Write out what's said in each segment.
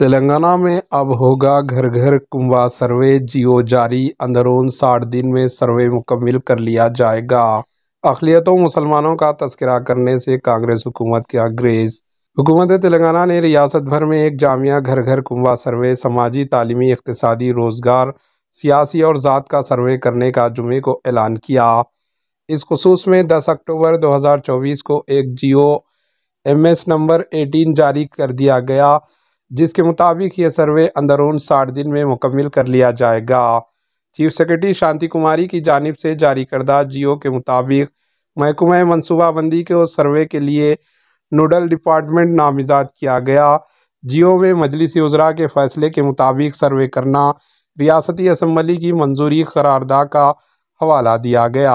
तेलंगाना में अब होगा घर घर कुंबा सर्वे जियो जारी अंदरून साठ दिन में सर्वे मुकम्मल कर लिया जाएगा अखिलियतों मुसलमानों का तस्करा करने से कांग्रेस हुकूमत के अंग्रेज हुकूमत तेलंगाना ने रियासत भर में एक जामिया घर घर कुंभा सर्वे समाजी तालीमी इकतसादी रोज़गार सियासी और ज़ात का सर्वे करने का जुमे को ऐलान किया इस खसूस में दस अक्टूबर दो हज़ार चौबीस को एक Jio M S number eighteen जारी कर दिया गया जिसके मुताबिक ये सर्वे अंदरून साठ दिन में मुकम्मल कर लिया जाएगा चीफ सेक्रेटरी शांति कुमारी की जानब से जारी करदा जियो के मुताबिक महकमा मनसूबाबंदी के उस सर्वे के लिए नोडल डिपार्टमेंट नामजद किया गया जियो में मजलिस उजरा के फैसले के मुताबिक सर्वे करना रियासती असम्बली की मंजूरी करारदा का हवाला दिया गया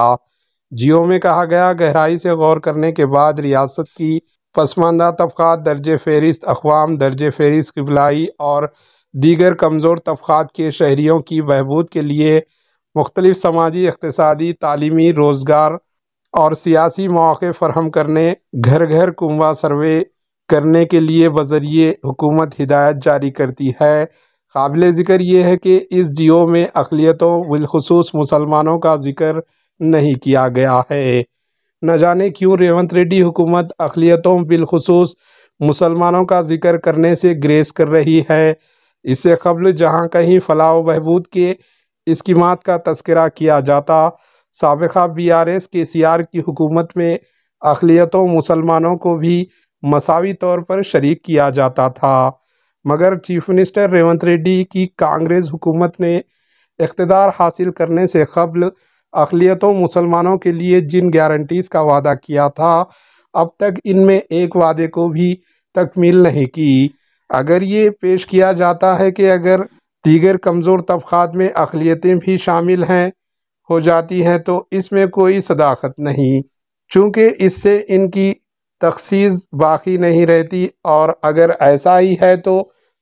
जियो में कहा गया गहराई से गौर करने के बाद रियासत की पसमानदा तबक़ात दर्ज फहरिस्त अवाम दर्ज फहरिस्त कबलाई और दीगर कमज़ोर तबक़ात के शहरीों की बहबूद के लिए मुख्तलिफ़ समाजी इकतसादी तलीमी रोज़गार और सियासी मौक़े फरहम करने घर घर कुंवा सर्वे करने के लिए बजरिए हुकूमत हिदायत जारी करती है काबिल ज़िक्र ये है कि इस जियो में अकलीतों बिलखसूस मुसलमानों का ज़िक्र नहीं किया गया है न जाने क्यों रेवंत रेड्डी हुकूमत अखिलतों बिलखसूस मुसलमानों का जिक्र करने से ग्रेस कर रही है इससे कबल जहाँ कहीं फलाह बहबूद के इसकीमत का तस्करा किया जाता सबका बी आर एस के सी आर की हुकूमत में अखिलतों मुसलमानों को भी मसावी तौर पर शरीक किया जाता था मगर चीफ मिनिस्टर रेवंत रेड्डी की कांग्रेस हुकूमत ने इकतदार हासिल करने से कबल अखिलियतों मुसलमानों के लिए जिन गारंटीज़ का वादा किया था अब तक इनमें एक वादे को भी तकमील नहीं की अगर ये पेश किया जाता है कि अगर दीगर कमज़ोर तबक़ात में अखिलियतें भी शामिल हैं हो जाती हैं तो इसमें कोई सदाकत नहीं चूँकि इससे इनकी तखसीस बाकी नहीं रहती और अगर ऐसा ही है तो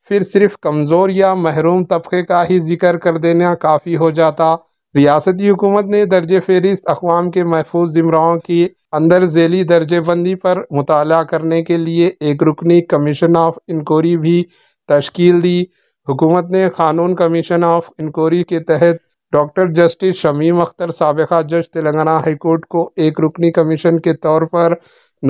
फिर सिर्फ़ कमज़ोर या महरूम तबक़े का ही जिक्र कर देना काफ़ी हो जाता रियासती हुकूमत ने दर्ज फहरिस्त अकवाम के महफूज ज़मराओं की अंदर झेली दर्जेबंदी पर मुताल करने के लिए एक रुकनी कमीशन ऑफ इंक्वायरी भी तश्कील दी हुकूमत ने क़ानून कमीशन ऑफ इंक्वायरी के तहत डॉक्टर जस्टिस शमीम अख्तर सबका जज तेलंगाना हाईकोर्ट को एक रुकनी कमीशन के तौर पर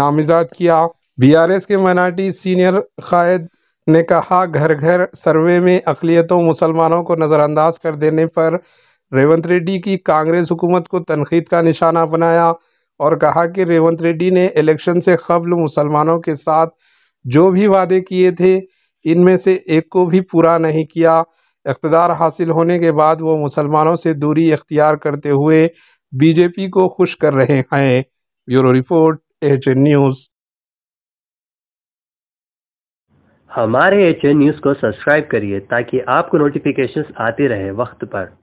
नामजद किया बी आर एस के मनाटी सीनियर कायद ने कहा घर घर सर्वे में अकलीतों मुसलमानों को नज़रअंदाज कर देने पर रेवंत रेड्डी की कांग्रेस हुकूमत को तनखीद का निशाना बनाया और कहा कि रेवंत रेड्डी ने इलेक्शन से कबल मुसलमानों के साथ जो भी वादे किए थे इनमें से एक को भी पूरा नहीं किया इकतदार हासिल होने के बाद वो मुसलमानों से दूरी इख्तियार करते हुए बीजेपी को खुश कर रहे हैं ब्यूरो रिपोर्ट एच न्यूज़ हमारे एच न्यूज़ को सब्सक्राइब करिए ताकि आपको नोटिफिकेशंस आते रहे वक्त पर